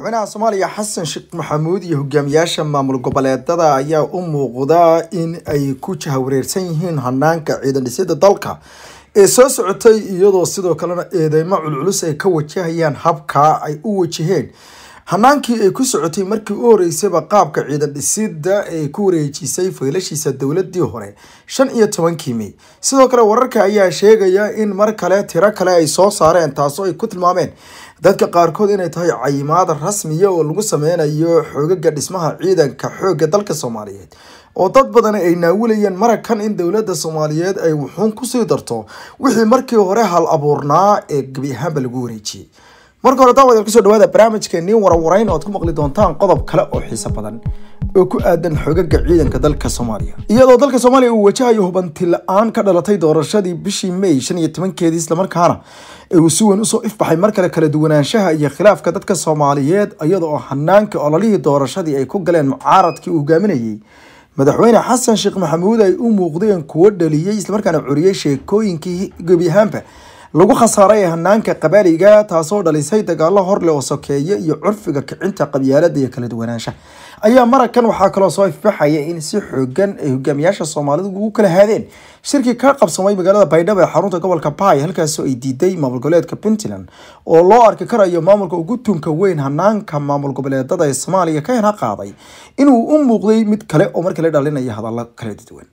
madaxweynaha soomaaliya xasan sheekh maxamuud iyo hogaamiyaasha maamul goboleedada ayaa u muuqda in ay ku jahawareersan yihiin hanaanka ciidan dhisida dalka ee soo socotay iyadoo sidoo kalena eedeymo culculus ay ka wajahayaan habka ay u wajaheen hanaankii ay ku socotay markii u horreysayba qaabka ciidan dhisidda ee ku wareejisay faylashiisa dowladii hore shan iyo tobankii mey sidoo kale wararka ayaa sheegaya in mar kale tiro kale ay soo saareen taasoo ay ku tilmaameen dadka qaarkood inay tahay cayimaad rasmiya oo lagu sameynayo xoogaga dhismaha ciidanka xoogga dalka soomaaliyeed oo dad badan ay naawulayeen marakan in dowladda soomaaliyeed ay wuxuun kusii darto wixii markii hore hal abuurnaa ee gebi ahaanba lagu wareejiyey marka hore daawadayaal kusoo dhawaada warwarayn oo aad ku maqli doontaan qodob kale oo xiiso badan oo ku aadan xogaga ciidanka dalka soomaaliya iyadoo dalka soomaaliya uu wajahayo hubanti la-aan ka dhalatay doorashadii bishii may shan iyo tobankeedii islamarkaana uu si weyn usoo ifbaxay mar kale kala duwanaanshaha iyo khilaafka dadka soomaaliyeed iyada oo hanaanka ololihii doorashadii ay ku galeen mucaaradkii uu hogaaminayey madaxweyne xasan sheekh maxamuud ay u muuqdeen kuwo dhaliyey islamarkaana curiyey sheekooyinkii gebi ahaanba lagu khasaaray hanaanka qabaaliga taasoo dhalisay dagaalo horleh oo sokeeye iyo curfiga kicinta qabyaaladda iyo kala duwanaansha ayaa mararkan waxaa kaloo soo ifbaxaya in si xoogan ay hogaamiyaasha soomaalidu ugu kala haadeen shirkii ka qabsamay magaalada baydhabo ee xarunta gobolka baay halkaasoo ay diiday maamul goboleedka puntland oo loo arki karayo maamulka ugu tunka weyn hanaanka maamul goboleedada ee soomaaliya ka hena qaaday inuu u muuqday mid kale oo markale dhalinaya hadallo kala duwan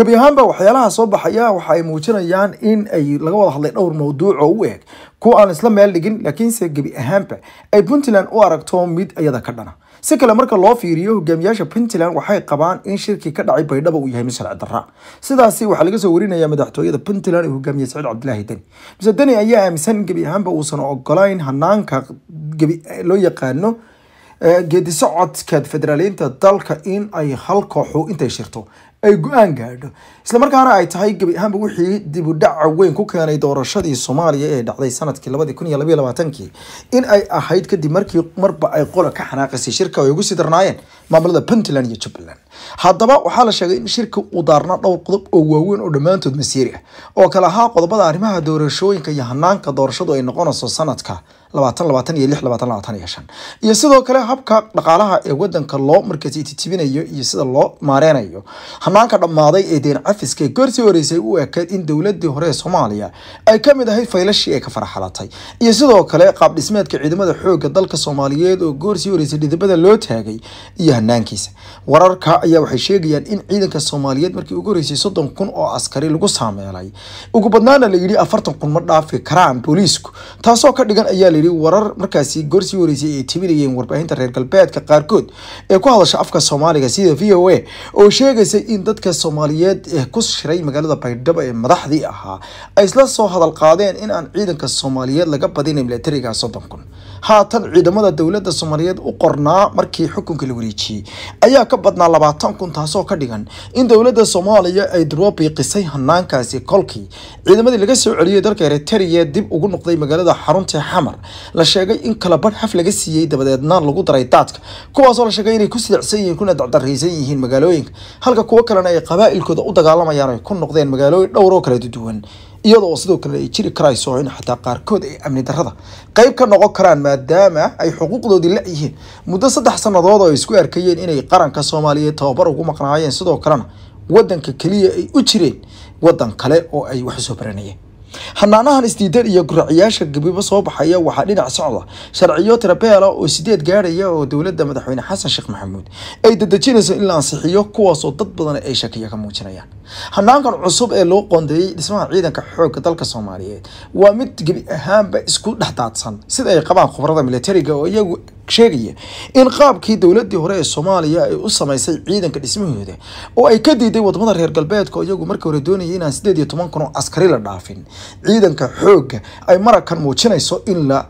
gebi ahaanba waxyaalaha soo baxaya waxa ay muujinayaan in ay laga wada hadlay dhowr mawduuc oo u eg kuwa aan isla meel dhigin laakiinse gebi ahaanba ay puntland u aragto mid iyada ka dhana si kale marka loo fiiriyo hogaamiyaasha puntland waxay qabaan in shirkii ka dhacay baydhaba uu yahay mid sharci darra sidaasi waxaa laga soo warinaya madaxtooyada puntland ee hogaamiye saciid cabdilaahi deni mise deni ayaa aaminsan in gebi ahaanba uusan ogolayn hanaanka gebi loo yaqaano eh, geedi socodka federaaleynta dalka in ay hal kooxu intay shirto ay go-aan gaadho isla markaana ay tahay gebi ahaanba wixii dib dhaca weyn ku keenay doorashadii soomaaliya ee dhacday sanadkii labadii kun iyo labaiyo labaatankii in ay ahayd kadib markii marba ay qola ka xanaaqisay shirka ay ugu sii darnaayeen maamulada puntland iyo jubbaland haddaba waxaa la sheegay in shirka uu daarnaa dhowr qodob oo waaweyn oo dhammaantood masiiri ah oo kale ahaa qodobada arrimaha doorashooyinka iyo hanaanka doorashadu ay noqonayso sanadka labaatan labaatan iyo lix labaatan labaatan sidoo kale habka dhaqaalaha ee wadanka loo markaasi iyo sida loo maareynayo hanaanka dhammaaday ee deen cafiska gorsii horeysay u ekeed in dowladii hore ee soomaaliya ay ka mid ahayd faylashii ay ka faraxalatay iyo sidoo kale qaab dhismeedka ciidamada xooga dalka soomaaliyeed oo goorsii horeysay dhidabada loo taagay iyo hanaankiisa wararka ayaa waxay sheegayaan in ciidanka soomaaliyeed markii ugu horeysay soddon kun oo askari lagu saameelay ugu badnaana la afartan kun ma dhaafi karaan booliisku taasoo ka dhigan ayaa xiriiri warar markaasi goorsii wareysay ay timinayeen warbaahinta reer galbeedka qaarkood ee ku hadasha afka soomaaliga sida v o a oo sheegaysa in dadka soomaaliyeed ee ku shiray magaalada baydhabo ee madaxdii ahaa ay isla soo hadal qaadeen in aan ciidanka soomaaliyeed laga badinay milatariga soddon kun haatan ciidamada dowladda soomaaliyeed u qornaa markii xukunka la wareejiyey ayaa ka badnaa labaatan kun taasoo ka dhigan in dowladda soomaaliya ay daroobi qisay hanaankaasi kolkii ciidamadii laga soo celiyey dalka eritrea dib ugu noqday magaalada xarunta xamar la sheegay in kalabadh xaf laga siiyey dabadeedna lagu daray daadka kuwaasoo la sheegay inay ku sidacsan yihiin kuna dacdaraysan yihiin magaalooyinka halka kuwo kalena ay qabaa'ilkooda u dagaalamayaan ay ku noqdeen magaalooyin dhowr oo kala duwan iyadoo sidoo kale ay jiri karayso in xataa qaarkood ay amni darrada qeyb ka noqon karaan maadaama ay xuquuqdoodii la-yihiin muddo saddex sannadood oo ay isku arkayeen inay qaranka soomaaliyeed tababar ugu maqnaayeen sidoo kalena waddanka keliya ay u jireen waddan kale oo ay wax soo baranayeen xanaanahan isdiidan iyo guraciyaasha gabibo soo baxaya waxaa dhinac socda sharciyo tirabeela oo sideed gaaraya oo dowladda madaxweyne xasan sheekh maxamuud ay dadejinayso in la ansixiyo kuwaasoo dad badan ay shakiyo ka muujinayaan hanaankan cusub ee loo qoondeeyey dhismaha ciidanka xoogga dalka soomaaliyeed waa mid gebi ahaanba isku dhex daadsan sida ay qabaan khubarada militariga oo iyagu sheegaya in qaabkii dowladii hore ee soomaaliya ay u samaysay ciidanka dhismahooda oo ay ka diiday wadamada reer galbeedka iyagu markii hore doonaya inaan sideed iyo toban kun oo askari la dhaafin ciidanka xoogga ay marakan muujinayso in la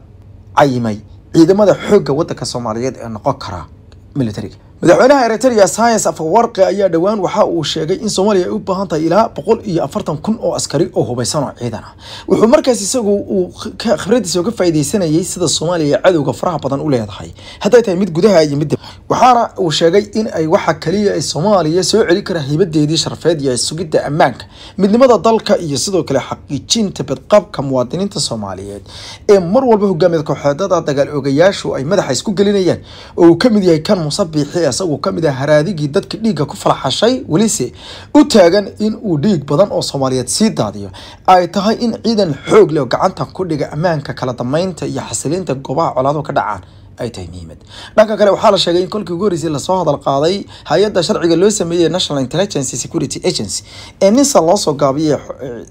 cayimay ciidamada xoogga wadanka soomaaliyeed ee noqon kara militariga madaxweynaha eritrea science afawarqe ayaa dhowaan waxa uu sheegay in soomaaliya ay u baahan tahay ilaa boqol iyo afartan kun oo askari oo hubaysan oo ciidan ah wuxuu markaas isagu uu khibradiisa ka faaidaysanayay sida soomaaliya cadowga faraha badan u leedahay hadday tahay mid gudaha iyo mid waxaana uu sheegay in ay waxa kaliya ay soomaaliya soo celin kara hibadeedii sharafeed iyo sugidda ammaanka midnimada dalka iyo sidoo kale xaqiijinta badqabka muwaadiniinta soomaaliyeed ee mar walba hogaamiya kooxeedada dagaal oogayaashu ay madaxa isku gelinayaan oo uu ka mid yahay kan musabiixi asagu ka mid ah haraadigii dadkii dhiigga ku falxashay welise u taagan in uu dhiig badan oo soomaaliyeed sii daadiyo ay tahay in ciidan xoog leh oo gacanta ku dhiga ammaanka kala dambeynta iyo xasilinta goobaha colaadu ka dhacaan ay tahay muhiimad dhanka kale waxaa la sheegay in kolkii ugu horreysay lasoo hadal qaaday hay-adda sharciga loo sameeyey national intelligence security agency ee ninsa loosoo soo gaabiyay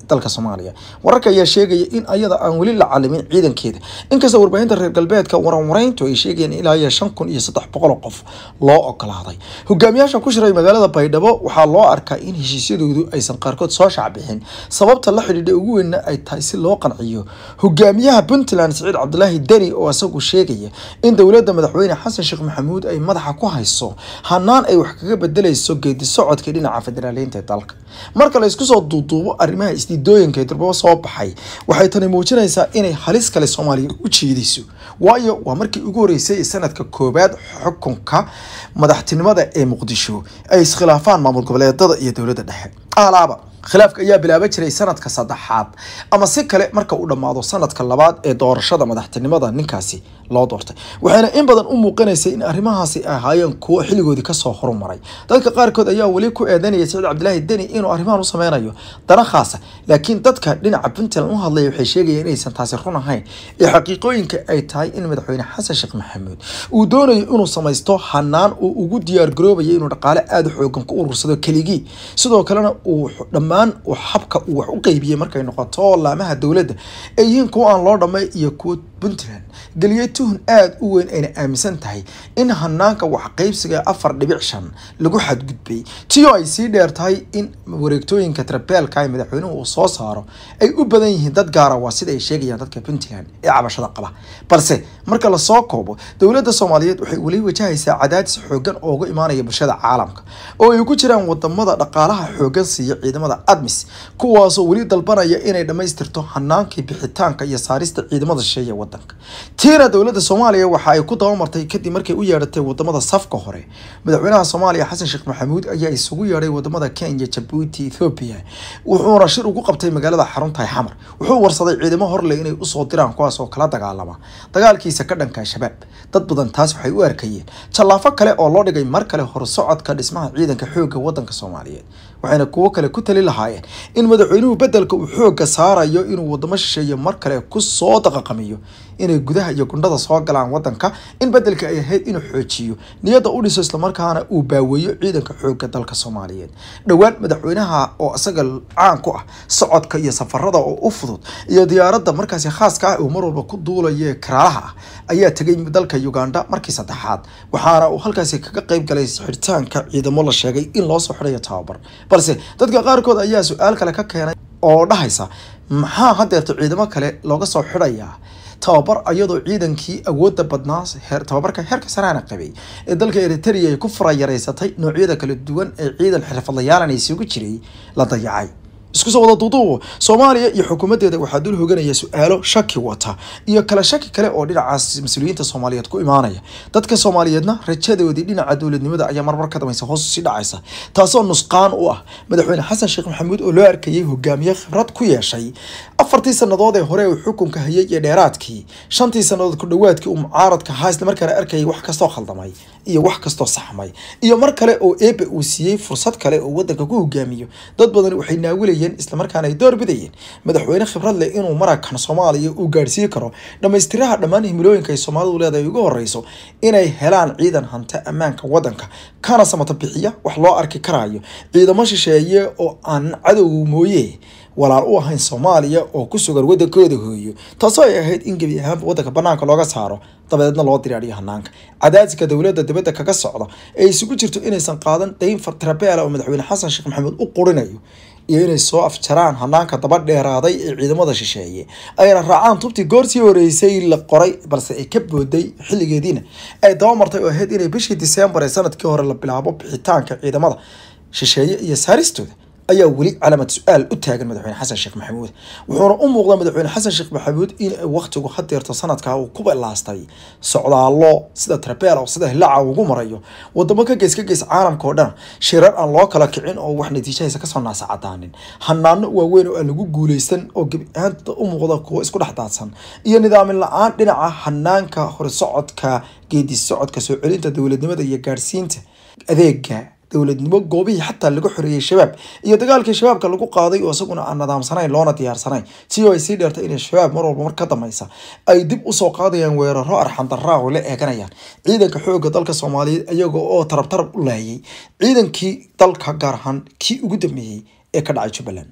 dalka soomaaliya wararka ayaa sheegaya in ayada aan weli la calimin ciidankeeda inkastoo warbaahinta reer galbeedka waranwarayntu ay sheegayeen ilaa iyo shan kun iyo saddex boqol qof loo ogolaaday hogaamiyaasha ku shiray magaalada baydhabo waxaa loo arkaa in heshiisyadoodu aysan qaarkood soo shacbixin sababta la xidhiidha ugu weynna ay tahay si loo qanciyo hogaamiyaha puntland saciid cabdulaahi deni oo isagu sheegaya in dowladda madaxweyne xasan sheekh maxamuud ay madaxa ku hayso hanaan ay wax kaga bedelayso geedi socodkii dhinaca federaaleynta ee dalka marka laysku soo duuduubo arrimaha isdiidooyinka hirbabo soo baxay waxay tani muujinaysaa inay halis kale soomaaliya u jeedayso waayo waa markii ugu horreysay ee sanadka koowaad xukunka madaxtinimada ee muqdisho ay iskhilaafaan maamul goboleedada iyo dowladda dhexe alaaba khilaafka ayaa bilaaba jiray sanadka saddexaad ama si kale marka uu dhammaado sanadka labaad ee doorashada madaxtinimada ninkaasi loo doortay waxayna in badan u muuqanaysay in arrimahaasi ahaayeen kuwo xilligoodii kasoo horumaray dadka qaarkood ayaa weli ku eedanaya siciid cabdilaahi deni inuu arrimahan u sameynayo dana khaasa laakiin dadka dhinaca puntland u hadlaya waxay sheegayeen inaysan taasi run ahayn ee xaqiiqooyinka ay tahay in madaxweyne xasan sheekh maxamuud uu doonayo inuu samaysto hanaan uu ugu diyaargaroobayo inuu dhaqaale aada xoogan ku urursado keligii sidoo kalena uu dhammaan habka uu wax u qaybiyey markay noqoto laamaha dowladda ay kuwa aan loo dhammay iyo kuwa puntland geliyey tuhun aada u weyn ayna aaminsan tahay in hanaanka waxqaybsiga afar dhibic shan lagu xadgudbay tio ay sii dheer tahay in wareegtooyinka trabeelka ay madaxweynuhu uu soo saaro ay u badan yihiin dad gaara waa sida ay sheegayaan dadka puntland ee cabashada qaba balse marka lasoo koobo dowladda soomaaliyeed waxay weli wajahaysaa cadaadis xoogan ooga imaanaya bulshada caalamka oo ay ku jiraan wadamada dhaqaalaha xoogan siiya ciidamada admis kuwaasoo weli dalbanaya inay dhammaystirto hanaankii bixitaanka iyo saarista ciidamada shisheeye wadanka tiina dowladda soomaaliya waxa ay ku dabamartay kadib markay u yeedhatay wadamada safka hore madaxweynaha soomaaliya xasan sheekh maxamuud ayaa isugu yeedhay wadamada kenya jabuuti ethoobia wuxuuna shir ugu qabtay magaalada xarunta xamar wuxuu warsaday ciidamo horle inay usoo diraan kuwaas oo kala dagaalama dagaalkiisa ka dhanka shabaab dad badan taas waxay u arkayeen jallaafo kale oo loo dhigay mar kale horsocodka dhismaha ciidanka xoogga wadanka soomaaliyeed waxayna kuwo kale ku tali lahaayeen in madaxweynuhu bedelka uu xoogga saarayo inuu wadamo shisheeye mar kale ku soo daqaqamiyo inay gudaha iyo gundhada soo galaan wadanka in bedelka ay ahayd inuu xoojiyo niyadda u dhiso islamarkaana uu baaweeyo ciidanka xoogga dalka soomaaliyeed dhowaan madaxweynaha oo isaga caan ku ah socodka iyo safarada oo u fudud iyo diyaaradda markaasi khaaska ah uu mar walba ku duulaya karaalaha ah ayaa tegay dalka uganda markii saddexaad waxaana uu halkaasi kaga qayb galay xiritaanka ciidamo la sheegay in loo soo xidhayo tababar balse dadka qaarkood ayaa su-aal kale ka keenay oo dhahaysa maxaa haddeerta ciidamo kale looga soo xidhayaa tababar ayadoo ciidankii awooda badnaa tababarka heerka sarana qabay ee dalka eritrea ay ku furayaraysatay noocyada kala duwan ee ciidan xirfadlayaalan ay jiray la dayacay isku soo wada duuduub soomaaliya iyo xukuumaddeeda waxaa dul hoganaya su-aalo shaki wata iyo kala shaki kale oo dhinacaas mas-uuliyiinta soomaaliyeed ku imaanaya dadka soomaaliyeedna rajadoodii dhinaca dowladnimada ayaa marmar ka dambaysa hoos usii dhacaysa taasoo nusqaan u ah madaxweyne xasan sheekh maxamuud oo loo arkayay hogaamiye khibrad ku yeeshay afartii sannadood ee hore uu xukunka hayay iyo dheeraadkii shantii sannadood ku dhowaadkii uu mucaaradka haa isla arkayay wax kastoo khaldamay iyo wax kastoo saxmay iyo mar kale oo eebe uu siiyey fursad kale oo waddanka ku hogaamiyo dad badan waxay naawilay doonayeen islamarkaana ay door bidayeen madaxweyne khibrad leh inuu maragkan soomaaliya uu gaadhsiin karo dhammaystiraha dhammaan himilooyinka ay soomaalidu leedahay ugu horeyso inay helaan ciidan hanta ammaanka wadanka kana samata bixiya wax loo arki karaayo ciidamo shisheeye oo aan cadow mooye walaal u ahayn soomaaliya oo ku sugan wadankooda hooyo taasoo ay ahayd in gebi ahaanba wadanka banaanka looga saaro dabadeedna loo diraadhiyo hanaanka cadaadka dowladda dibadda kaga socda ee isugu jirto inaysan qaadan dayn fartirabeela oo madaxweyne xasan sheekh maxamuud u qurinayo iyo inay soo afjaraan hanaanka daba dheeraaday ee ciidamada shisheeye ayna raacaan tubtii goortii horeysay la qoray balse ay ka booday xilligeediina ay dabamartay oo ahayd inay bishii disembar ee sanadkii hore la bilaabo bixitaanka ciidamada shisheeye iyo saaristooda ayaa weli calaamad su-aal u taagan madaxweyne xasan sheekh maxamuud wuxuuna u muuqda madaxweyne xasan sheekh maxamuud in wakhtigu hadeerto sanadka uu ku balaastay socdaallo sida trabeelo sida hilaaca ugu marayo wadamo ka gees ka gees caalamka oo dhan shirar aan loo kala kicin oo wax natiijahaysa kasoo naasa cadaanin hanaano waaweyn oo aan lagu guuleysan oo gebiahaanta u muuqda kuwo isku dhex daadsan iyo nidaamin la-aan dhinaca hanaanka horesocodka geedi socodka soo celinta dowladnimada iyo gaadhsiinta adeega dowladnimo goobihii xataa laga xoreeyey shabaab iyo dagaalkii shabaabka lagu qaaday oo isaguna aan nadaamsanayn loona diyaarsanayn si oo ay sii dheertay inay shabaab mar walba mar ka dambaysa ay dib usoo qaadayaan weeraro arxandaraaco la eeganayaan ciidanka xoogga dalka soomaaliyeed iyaga oo tarab tarab u laayay ciidankii dalka gaar ahaan kii ugu dambeeyey ee ka dhacay jubbaland